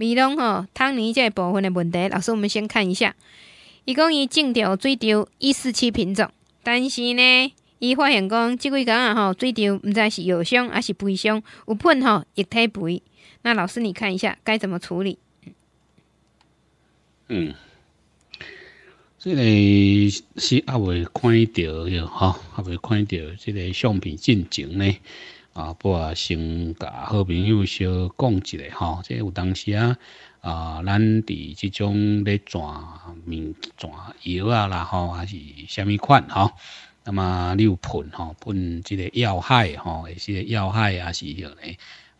米龙吼汤尼这部分的问题，老师，我们先看一下。伊讲伊种着水稻一四七品种，但是呢，伊发现讲，即几工啊吼，水稻毋知是药伤还是肥伤，有喷吼液体肥。那老师，你看一下该怎么处理？嗯，这个是阿未看着的吼，阿未看着即个相片进程呢。啊，不啊，先甲好朋友小讲一下吼，即有当时啊，啊，咱伫即种咧转物转药啊啦吼，还是虾米款吼？那么有喷吼，喷即个要害吼，一些要害啊是许个，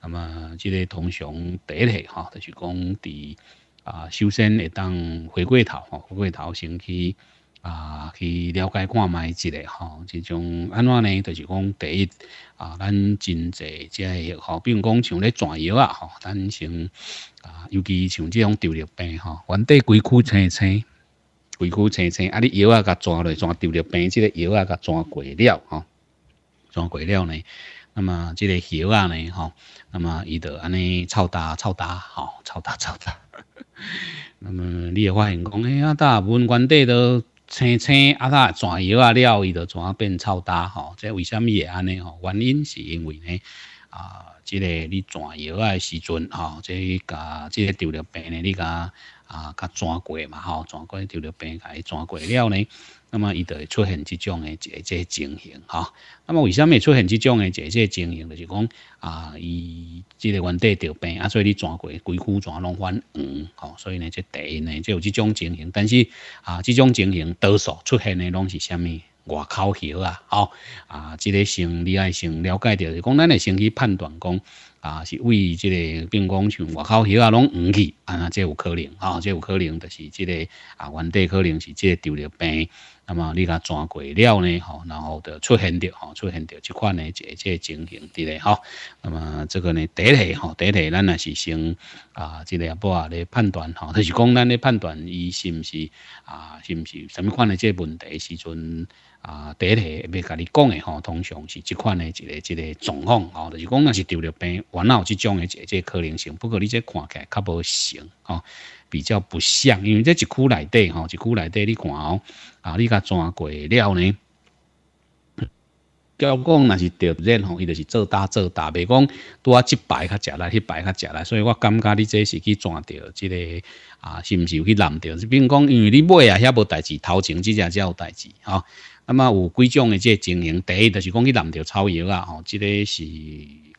那么即个通常第一下吼，就是讲伫啊修身会当回过头吼，回过头先去。啊，去了解看卖一下吼，即种安怎呢？就是讲第一啊，咱真济即个吼，比如讲像咧蛇药啊吼，咱像啊，尤其像即种糖尿病吼，原底规股青青，规股青青，啊，你药啊甲蛇落，蛇糖尿病即个药啊甲蛇过了吼，蛇过了呢，那么即个药啊呢吼，那么伊就安尼臭大臭大吼，臭大臭大，那么你会发现讲哎呀，大，部分原底都。青青啊，那转油啊了，伊就转变臭大吼。这为什么会安尼吼？原因是因为呢，啊，这个你转油啊时阵吼，这噶这个得了病呢，你噶。啊，甲转过嘛吼，转过丢了病，甲伊转过了呢，那么伊就会出现这种诶这这情形哈。那么为什么会出现这种诶这这情形？就是讲啊，伊这个原地着病，啊，所以你转过，几枯转拢反黄吼，所以呢，这第一呢，就有这种情形。但是啊，这种情形多数出现的拢是虾米外口喉啊，吼啊，这个先你爱先了解着是讲咱先去判断讲。啊，是为即个，并讲像外口鱼啊拢黄去，啊，这有可能，啊，这有可能就是即个啊，原底可能是即个得了病，那么你若转过了呢？吼，然后就出现着，吼，出现着即款呢，一即情形伫咧吼。那么这个呢，第一，吼，第一，咱也是先啊，即个也啊咧判断，吼，就是讲咱咧判断伊是毋是啊，是毋是什么款的即问题时阵。啊，第一个要甲你讲的吼，通常是一款的一个一个状况吼，就是讲那是得了病，来有这种个这这可能性。不过你这看起来较无行哦，比较不像，因为这一区内底吼，一区内底你看哦，啊，你甲怎过料呢？叫讲那是得病吼，伊就是做大做大，未讲拄啊一排较食来，一排较食来，所以我感觉你这是去转着即个啊，是毋是有去淋着？是比如讲，因为你买啊，遐无代志，头前即只才有代志吼。那么有几种的这情形，第一就是讲去染着草药啊，吼，这个是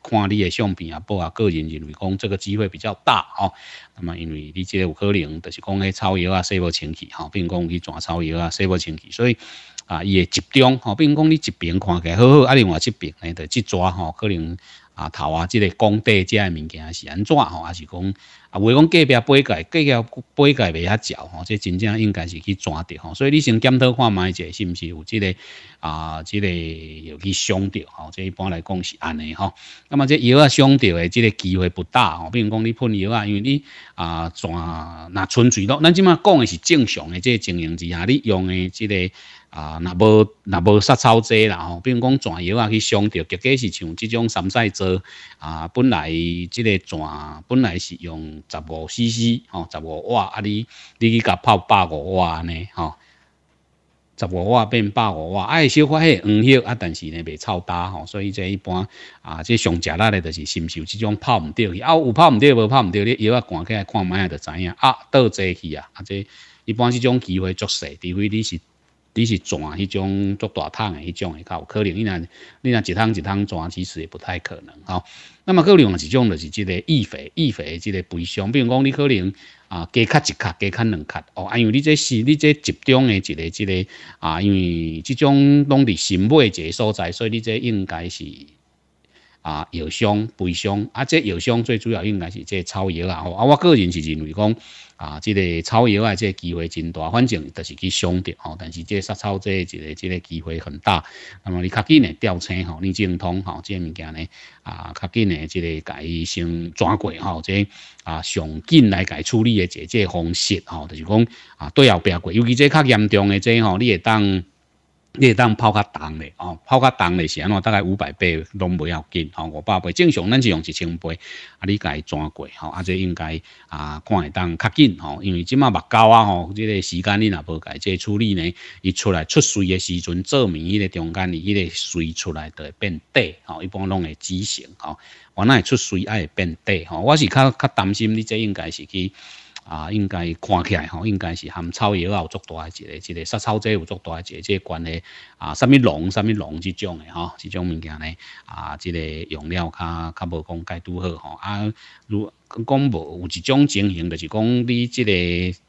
看你的相片啊，不啊，个人认为讲这个机会比较大，吼。那么因为你这个有可能就是讲迄草药啊洗不清气，吼，并讲去抓草药啊洗不清气，所以啊，伊会集中，吼，并讲你一边看起来好好，啊另外一边呢得去抓，吼，可能。啊头啊，即个工地即个物件是安怎吼？还是讲啊？话讲隔壁背盖，隔壁背盖袂遐少吼，这真正应该是去抓着吼。所以你先检讨看卖者是毋是有即个啊，即个有去伤着吼。这一般来讲是安尼吼。那么这药啊伤着的即个机会不大吼。比如讲你喷药啊，因为你啊抓那纯粹咯。咱即马讲的是正常的这经营之下，你用的即个。啊，若无若无杀超济啦吼，比如讲蛇药啊去伤着，结果是像这种三晒剂啊，本来这个蛇本来是用十五 CC 吼，十五瓦啊，你你去甲泡百五瓦呢吼，十五瓦变百五瓦，哎，小欢迄黄叶啊，但是呢袂臭大吼，所以这一般啊，这上食力的就是是受这种泡唔到去啊，有泡唔到无泡唔到你药啊赶起来看卖下就知影啊，倒济去啊，啊这一般这种机会足少，除非你是。你是转迄种做大桶诶，迄种会较有可能。你若你若一桶一桶转，其实也不太可能吼。那么，外一种就是即个易肥、易肥诶，即个肥伤。比如讲，你可能啊加卡一卡，加卡两卡哦，因为你这是你这集中诶，一个即个啊，因为即种拢伫新买一个所在，所以你这应该是。啊，药箱、悲箱啊，这药箱最主要应该是这草药啦吼。啊，我个人是认为讲啊，这个草药啊，这机会真大，反正就是去伤着吼。但是这杀草这一个、这个机会很大。那么你较紧呢调清吼，你精通吼这物件呢啊，较紧呢这个该先转过吼，这啊，上紧来改处理的这这方式吼，就是讲啊，对后别过，尤其这较严重的这吼你会当。你当泡较重咧，哦，泡较重咧是安怎？大概五百倍拢袂要紧，吼，五百倍正常，咱是用一千倍，啊，你己怎过，吼，啊，这应该啊，看会当较紧，吼，因为即马目价啊，吼，这个时间你若不改这处理呢，伊出来出水的时阵，做面迄个中间伊迄个水出来都会变底，吼，一般拢会畸形，吼，原来出水也会变底，吼，我是较较担心你这应该是去。啊，应该看起来吼，应该是含草药啊，有足大一个一个杀草剂有足大一个即、这关系啊，什么农药、什么农药这种的吼，这种物件呢啊，这个用了较较无讲解拄好吼啊，如讲无有一种情形，就是讲你这个。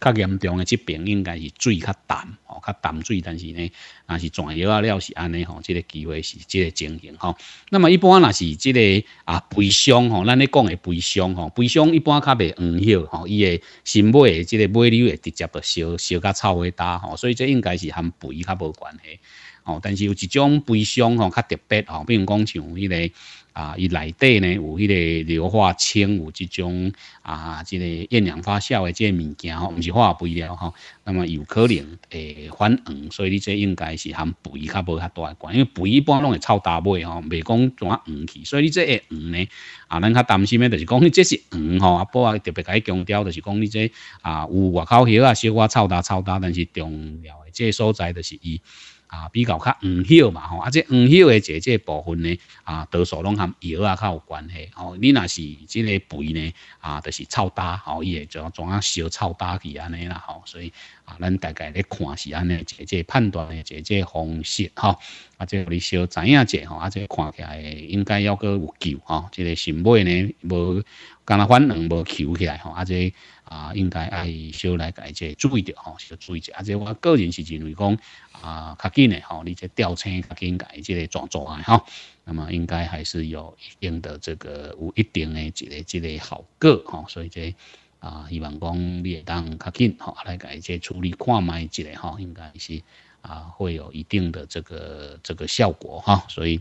较严重诶，疾病应该是水较淡，哦，较淡水，但是呢，若是全药啊了是安尼，吼，即个机会是即个情形，吼。那么一般若是即个啊，悲伤，吼，咱咧讲诶悲伤，吼，悲伤一般较袂黄叶，吼，伊诶新木诶即个木瘤会直接被烧烧甲臭鞋焦吼，所以这应该是含肥较无关系，吼。但是有一种悲伤，吼，较特别，吼，比如讲像迄个。啊，伊内底呢有迄个硫化氢，有即种啊，即个厌氧发酵的即个物件吼，毋是化肥了吼。那么有可能诶反黄，所以你这应该是含肥较无较大关，因为肥一般拢会臭大味吼，未讲啊黄去。所以你这黄呢，啊，咱较担心的就是讲你这是黄吼，啊，伯啊特别该强调，就是讲你这啊有外口叶啊小可臭大臭大，但是重要，这所在就是一。啊，比较较黄晓嘛吼，啊，即黄晓诶，这这部分呢，啊，多数拢含腰啊较有关系吼。你若是即个肥呢，啊，就是臭焦吼，伊会怎怎啊烧臭焦去安尼啦吼。所以啊，咱大概咧看是安尼，即这判断诶，这个方式吼。啊，即你小知影者吼，啊，即看起来应该要个有救吼，即个肾脉呢无，干若反能无虬起来吼，啊，即。啊，应该爱少来改这注意点吼，少注意者。啊，这我个人是认为讲啊，较紧的吼，你这调车较紧改这装装卖哈。那么应该还是有一定的这个，有一定的这个这个好个哈。所以这啊，希望讲你当较紧哈来改这处理看卖这个哈，应该是啊会有一定的这个这个效果哈。所以，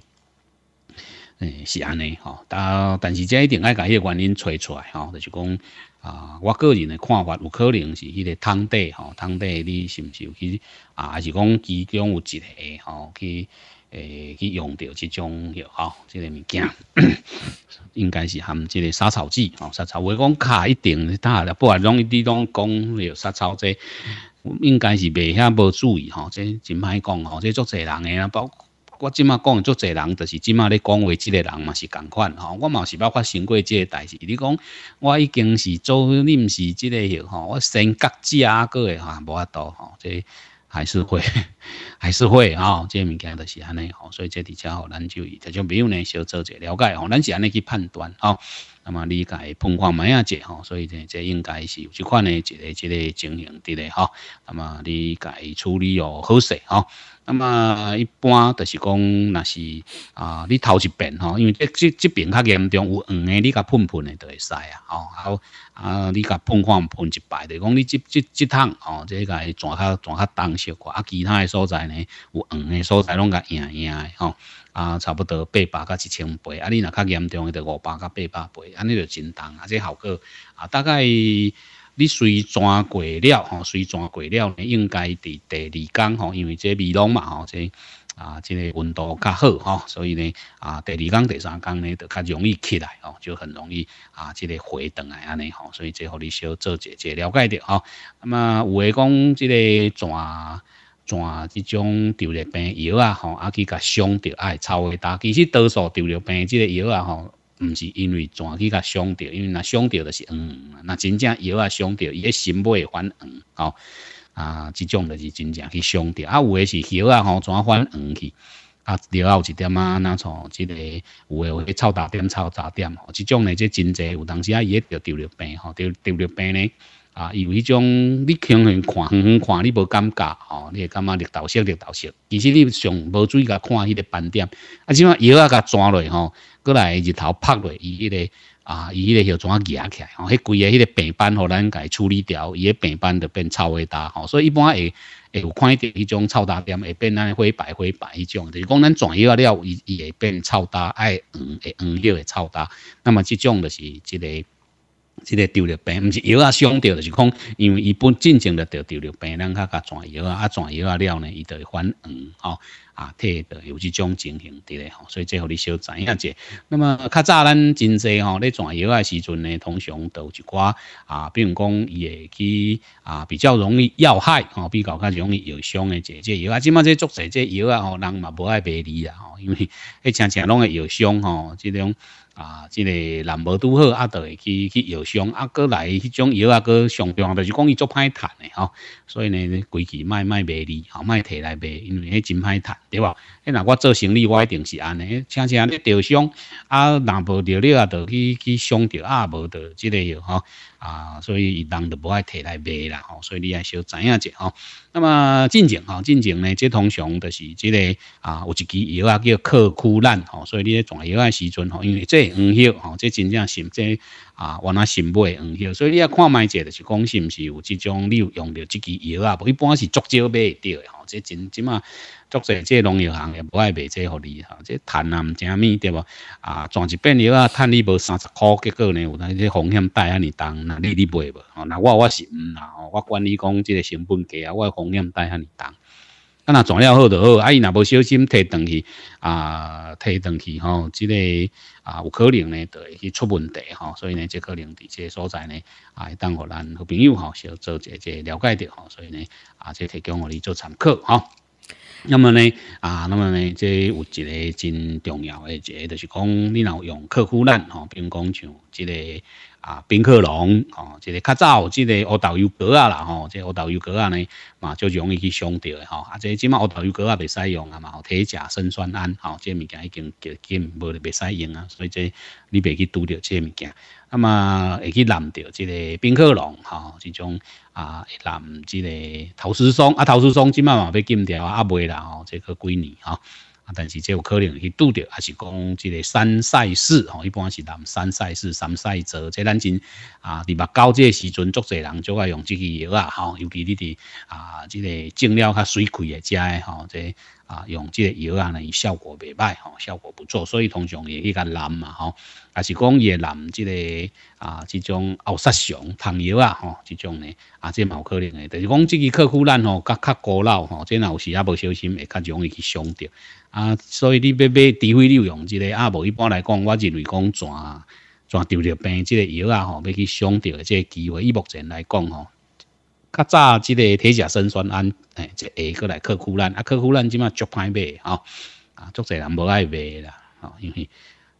诶是安尼哈，但但是这一定要改个原因找出来哈，就是讲。啊，我个人的看法，有可能是迄个汤底吼，汤底你是毋是有去啊？还是讲其中有一个吼去诶去用着即种吼，即个物件，应该是含即个杀草剂吼，杀草。我讲卡一定大了，不然容易你拢讲有杀草剂，应该是未遐无注意吼，这真歹讲吼，这足侪人诶啦，包。我即马讲足侪人，就是即马咧讲话，即个人嘛是共款吼。我嘛是包括生过即个代志，你讲我已经是做，你是即个哟吼。我性格加个吼无法度吼，这还是会 还是会吼，这物件就是安尼吼。所以这底下，咱就他就没用呢，小做者了解吼，咱是安尼去判断啊。那么理解碰况咪啊者吼，所以呢，这应该是有即款诶一个、一个情形伫咧吼。那么理解处理哦好势吼。那么一般就是讲，那是啊，你头一遍吼，因为这这这边较严重，有黄的你甲喷喷的就会使啊，吼，啊，你甲喷看喷一摆，就讲你这这这趟哦，这个全较全较淡些块，啊，其他的所在呢，有黄的所在拢较硬硬的吼，啊，差不多八百到一千倍，啊，你若较严重，就五百到八百倍，啊，你就真重，啊，这效果啊，大概。你随转过了吼，随转过了呢，应该伫第二天吼，因为这味冷嘛吼，这啊，这个温度较好吼，所以呢啊，第二天、第三天呢，就较容易起来吼，就很容易啊，这个回转来安尼吼，所以这互你小做一节了解着吼。那么有诶讲，这个转转这种丢尿病药啊吼，啊，去甲伤着啊，超会大，其实多数丢尿病这个药啊吼。毋是因为怎去甲伤着，因为若伤着就是黄黄啊，若真正药啊伤着，伊诶心脉会反黄哦啊，即种就是真正去伤着啊有诶是药啊吼怎反黄去啊，啊后一点啊若从即个有诶会臭打点臭打点，吼，即种呢即真侪有当时啊伊也着得了病吼，着得了病呢。啊，有迄种你轻远看，远远看，你无感觉吼，你会感觉绿豆色、绿豆色。其实你上无注意，甲看迄个斑点，啊，即码药啊，甲抓落吼，过来日头曝落，伊迄个啊，伊迄个怎啊起起来吼，迄几个迄个斑斑互咱家处理掉，伊个斑斑就变臭诶焦吼。所以一般会会有看一点迄种臭焦点，会变那灰白灰白迄种，就是讲咱转药了，伊伊会变臭焦，爱黄诶黄料会臭焦，那么即种就是即个。即个得了病，毋是药啊伤着，就是讲，因为伊本正常着着得了病，人较甲转药啊，啊转药啊了呢，伊就反黄吼，啊退的有即种情形伫咧吼，所以最互你小知影者。那么较早咱真济吼，咧转药啊时阵呢，通常都一寡啊，比如讲伊会去啊比较容易要害吼，比较较容易药伤的者，即药啊，即马即足济即药啊，吼人嘛无爱白离啊，吼，因为迄尝尝拢会药伤吼，即种。啊，即个人无拄好，啊，阿会去去药箱，啊，过来迄种药啊，佫上要就是讲伊足歹趁的吼。所以呢，规矩卖卖卖字，吼，卖摕来卖，因为迄真歹趁，对吧？迄若我做生意，我一定是安尼。恰恰你着箱，啊若无着你啊，得去去伤着，啊，无着即个药吼。啊，所以人就不爱提来卖啦吼，所以你也小知影者吼。那么进前吼，进前呢，这通常都是这个啊，有一支药啊叫克污兰吼，所以你种药的时阵吼，因为这黄叶吼，这真正是这啊，我来新买黄叶，所以你要看卖者就是讲是不是有这种你用到这支药啊，一般是足少买到的吼，这真起嘛。足者这农业行业不爱卖这互利哈，这谈啊唔正咪对无？啊，赚一遍药啊，赚你无三十块，结果呢，有那些风险带啊哩重你你买无？哦，那我我是唔啦，我管理讲即个成本低啊，我风险带遐尼重。啊，那做了好就好，啊，伊若无小心摕转去啊，摕转去吼，即个啊，有可能呢，就会去出问题吼。所以呢，即可能伫即个所在呢，啊，当互咱好朋友吼，小做一、者了解着吼。所以呢，啊，即提供互你做参考吼。那么呢，啊，那么呢，即有一个真重要的一个，就是讲你若用客户难吼，比如讲像即个。啊，宾克隆哦，即个较早即个乌豆油 i 啊啦吼，即个奥 o d i a l 啊呢嘛，就容易去伤掉的吼。啊，即即马乌豆油 i 啊袂使用啊嘛，体假肾酸胺吼，即个物件已经叫禁，无的未使用啊，所以即你袂去拄着即个物件。那么会去染着即个宾克隆吼，这种啊染即个陶虱松啊陶虱松即马嘛被禁掉啊，不会啦吼，这个几年哈。啊，但是这有可能去拄着，还是讲即个三赛事吼，一般是南三赛事、三赛粥，即咱真啊，伫目到即个时阵，足侪人足爱用这个药啊，吼，尤其你伫啊，即个种了较水亏的食的吼，即。啊，用这个药啊，伊效果袂歹吼，效果不错，所以通常也去个淋嘛吼，也是讲也淋这个啊，这种奥杀伤烫药啊吼，这种呢，啊，这嘛有可能诶，但是讲这个客户咱吼较较古老吼，即若有时啊无小心会较容易去伤着啊，所以你要买非你有用这个啊，无一般来讲我认为讲全全丢着病这个药啊吼，要去伤着即个机会，伊目前来讲吼。较早即个铁甲生酸胺，哎，即下过来克腐兰，啊，克腐兰即嘛足歹卖吼，啊，足侪人无爱卖啦，哦，因为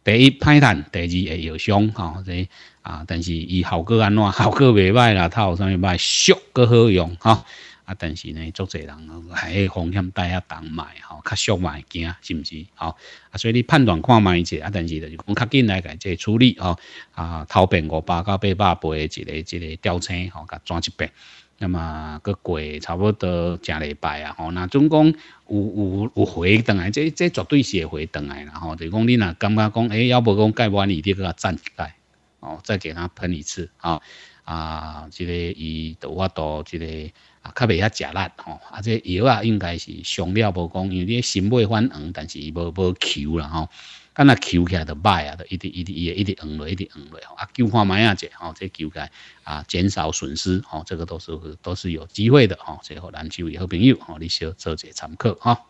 第一歹趁，第二会药伤，吼，这啊，但是伊效果安怎？效果未歹啦，有啥物歹，俗，佫好用，吼啊，但是呢，足侪人还风险带遐重卖，吼，较俗卖惊，是毋是？哦，啊，所以你判断看买者，啊，但是就是讲较紧来个即处理，哦，啊，头边五百到八百倍一个一个吊车，哦，甲转一边。那么个过差不多正礼拜啊，吼，那总共有有有回等来，这这绝对是会回等来啦，吼，就是讲你若感觉讲，诶，要不讲盖不完，你滴给他站起来，哦，再给他喷一次，啊啊，这个伊都啊都这个啊，较未遐食力，吼，啊这药啊应该是上了，无讲，因为你心买反黄，但是伊无无球啦，吼。干那救起来的卖啊，都一直一滴一直红落，一直红落吼。啊，救看卖啊只，吼，这救起来啊，减少损失，吼，这个都是都是有机会的，吼，所以和蓝筹也好，朋友，吼，你小要做些参考哈。